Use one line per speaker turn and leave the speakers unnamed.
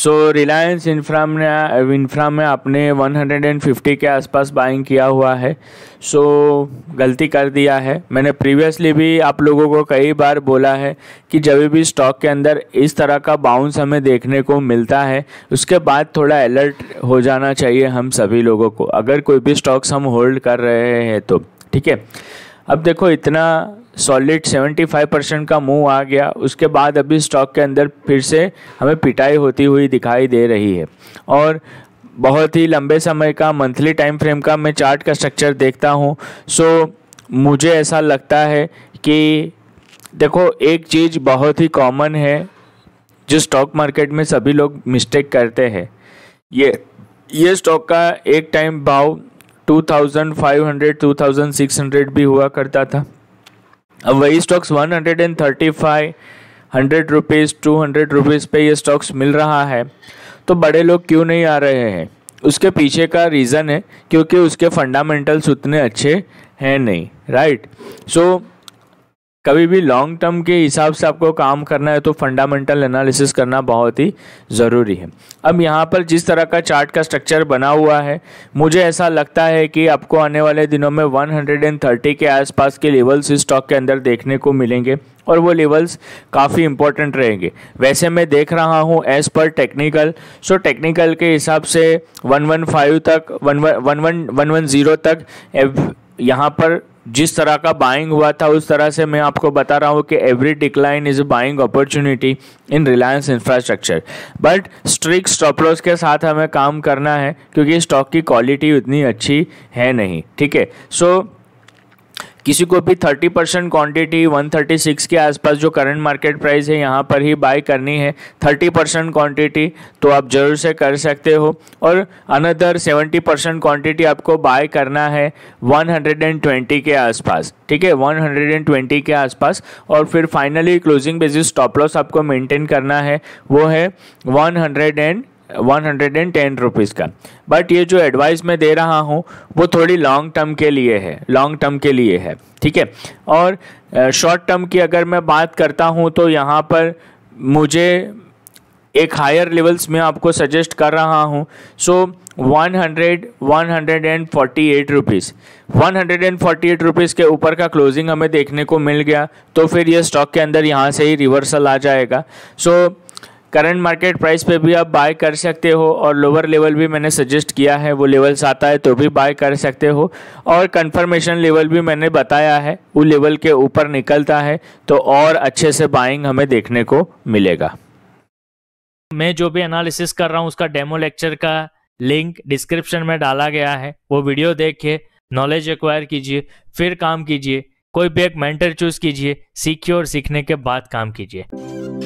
सो Reliance Infra ने Infra में आपने 150 के आसपास बाइंग किया हुआ है सो so, गलती कर दिया है मैंने प्रीवियसली भी आप लोगों को कई बार बोला है कि जब भी स्टॉक के अंदर इस तरह का बाउंस हमें देखने को मिलता है उसके बाद थोड़ा अलर्ट हो जाना चाहिए हम सभी लोगों को अगर कोई भी स्टॉक्स हम होल्ड कर रहे हैं तो ठीक है अब देखो इतना सॉलिड 75 परसेंट का मूव आ गया उसके बाद अभी स्टॉक के अंदर फिर से हमें पिटाई होती हुई दिखाई दे रही है और बहुत ही लंबे समय का मंथली टाइम फ्रेम का मैं चार्ट का स्ट्रक्चर देखता हूँ सो मुझे ऐसा लगता है कि देखो एक चीज़ बहुत ही कॉमन है जो स्टॉक मार्केट में सभी लोग मिस्टेक करते हैं ये ये स्टॉक का एक टाइम भाव 2500 2600 भी हुआ करता था अब वही stocks 135 hundred rupees two hundred rupees पे ये स्टॉक्स मिल रहा है तो बड़े लोग क्यों नहीं आ रहे हैं उसके पीछे का रीज़न है क्योंकि उसके फंडामेंटल्स उतने अच्छे हैं नहीं राइट सो so, कभी भी लॉन्ग टर्म के हिसाब से आपको काम करना है तो फंडामेंटल एनालिसिस करना बहुत ही ज़रूरी है अब यहाँ पर जिस तरह का चार्ट का स्ट्रक्चर बना हुआ है मुझे ऐसा लगता है कि आपको आने वाले दिनों में 130 के आसपास के लेवल्स इस स्टॉक के अंदर देखने को मिलेंगे और वो लेवल्स काफ़ी इंपॉर्टेंट रहेंगे वैसे मैं देख रहा हूँ as per technical so technical के हिसाब से वन तक वन वन तक यहाँ पर जिस तरह का बाइंग हुआ था उस तरह से मैं आपको बता रहा हूँ कि every decline is buying opportunity in Reliance Infrastructure but strict stop loss के साथ हमें काम करना है क्योंकि स्टॉक की क्वालिटी उतनी अच्छी है नहीं ठीक है सो so, किसी को भी 30 परसेंट क्वान्टिटी सिक्स के आसपास जो करंट मार्केट प्राइस है यहाँ पर ही बाय करनी है 30 परसेंट क्वान्टिटी तो आप ज़रूर से कर सकते हो और अनदर 70 परसेंट क्वान्टिटी आपको बाय करना है 120 के आसपास ठीक है 120 के आसपास और फिर finally closing basis stop loss आपको मेंटेन करना है वो है 100 and one hundred and ten rupees का बट ये जो एडवाइस मैं दे रहा हूँ वो थोड़ी लॉन्ग टर्म के लिए है लॉन्ग टर्म के लिए है ठीक है और शॉर्ट टर्म की अगर मैं बात करता हूँ तो यहाँ पर मुझे एक हायर लेवल्स में आपको सजेस्ट कर रहा हूँ so one hundred one hundred and forty eight rupees one hundred and forty eight rupees के ऊपर का क्लोजिंग हमें देखने को मिल गया तो फिर ये स्टॉक के अंदर यहाँ से ही रिवर्सल आ जाएगा so so, current market price पे भी आप बाय कर सकते हो और लोअर लेवल भी मैंने सजेस्ट किया है वो लेवल्स आता है तो भी बाय कर सकते हो और कंफर्मेशन लेवल भी मैंने बताया है वो लेवल के ऊपर निकलता है तो और अच्छे से बाइंग हमें देखने को मिलेगा मैं जो भी एनालिसिस कर रहा हूँ उसका डेमो लेक्चर का लिंक डिस्क्रिप्शन में डाला गया है वो वीडियो देखिए नॉलेज एक्वायर कीजिए फिर काम कीजिए कोई भी एक मेंटर चूज कीजिए सीखिए और सीखने के बाद काम कीजिए